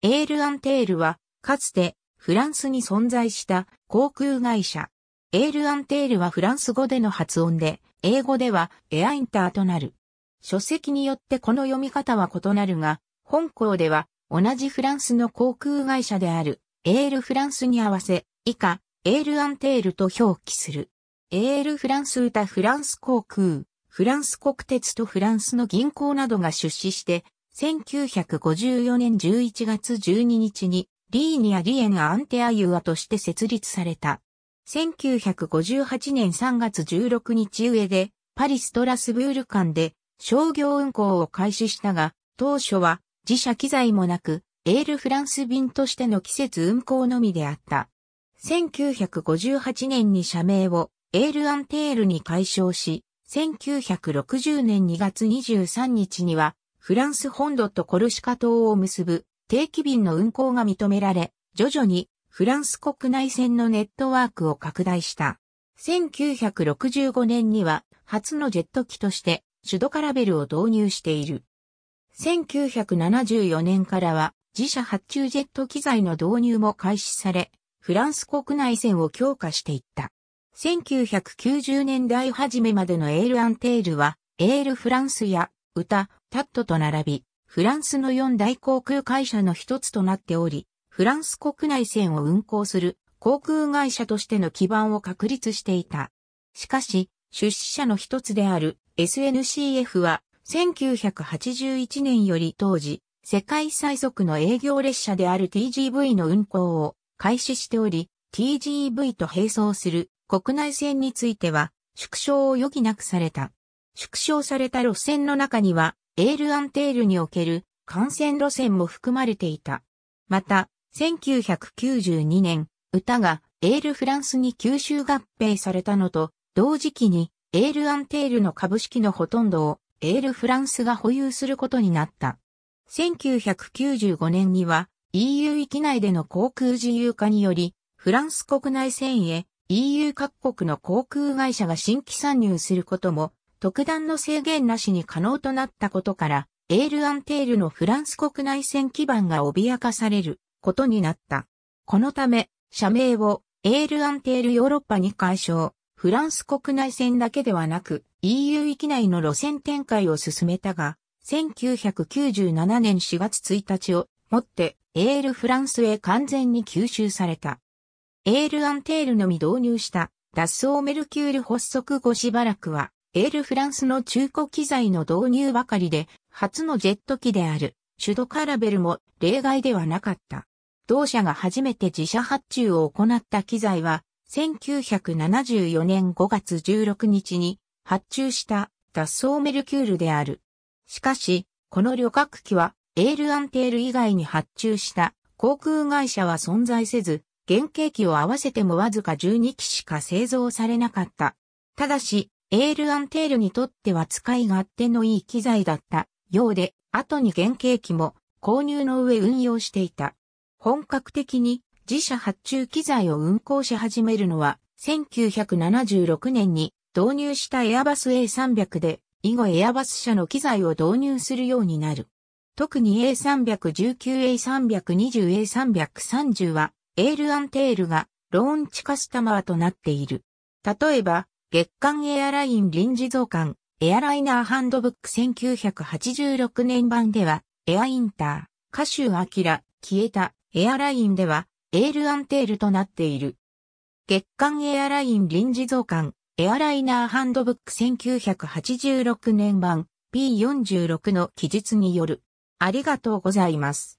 エール・アンテールは、かつて、フランスに存在した航空会社。エール・アンテールはフランス語での発音で、英語ではエアインターとなる。書籍によってこの読み方は異なるが、本校では同じフランスの航空会社であるエール・フランスに合わせ、以下、エール・アンテールと表記する。エール・フランス歌フランス航空、フランス国鉄とフランスの銀行などが出資して1954年11月12日にリーニア・リエン・アンテアユアとして設立された。1958年3月16日上でパリ・ストラスブール間で商業運行を開始したが、当初は自社機材もなく、エールフランス便としての季節運行のみであった。1958年に社名をエールアンテールに改称し、1960年2月23日にはフランス本土とコルシカ島を結ぶ定期便の運航が認められ、徐々にフランス国内線のネットワークを拡大した。1965年には初のジェット機としてシュドカラベルを導入している。1974年からは自社発注ジェット機材の導入も開始され、フランス国内線を強化していった。1990年代初めまでのエールアンテールは、エールフランスや歌、タットと並び、フランスの4大航空会社の一つとなっており、フランス国内線を運航する航空会社としての基盤を確立していた。しかし、出資者の一つである SNCF は1981年より当時、世界最速の営業列車である TGV の運行を開始しており、TGV と並走する国内線については縮小を余儀なくされた。縮小された路線の中には、エールアンテールにおける幹線路線も含まれていた。また、1992年、歌がエールフランスに吸収合併されたのと、同時期にエールアンテールの株式のほとんどをエールフランスが保有することになった。1995年には EU 域内での航空自由化により、フランス国内線へ EU 各国の航空会社が新規参入することも特段の制限なしに可能となったことから、エール・アンテールのフランス国内線基盤が脅かされることになった。このため、社名をエール・アンテールヨーロッパに解消、フランス国内線だけではなく EU 域内の路線展開を進めたが、1997年4月1日をもってエール・フランスへ完全に吸収された。エール・アンテールのみ導入した脱走メルキュール発足後しばらくはエールフランスの中古機材の導入ばかりで、初のジェット機である、シュドカラベルも例外ではなかった。同社が初めて自社発注を行った機材は、1974年5月16日に発注した脱走メルキュールである。しかし、この旅客機はエールアンテール以外に発注した航空会社は存在せず、原型機を合わせてもわずか12機しか製造されなかった。ただし、エール・アンテールにとっては使い勝手のいい機材だったようで、後に原型機も購入の上運用していた。本格的に自社発注機材を運行し始めるのは、1976年に導入したエアバス A300 で、以後エアバス社の機材を導入するようになる。特に A319、A320、A330 は、エールアンテールがローンチカスタマーとなっている。例えば、月間エアライン臨時増刊、エアライナーハンドブック1986年版では、エアインター、歌手アキラ、消えた、エアラインでは、エールアンテールとなっている。月間エアライン臨時増刊、エアライナーハンドブック1986年版 P46 の記述による。ありがとうございます。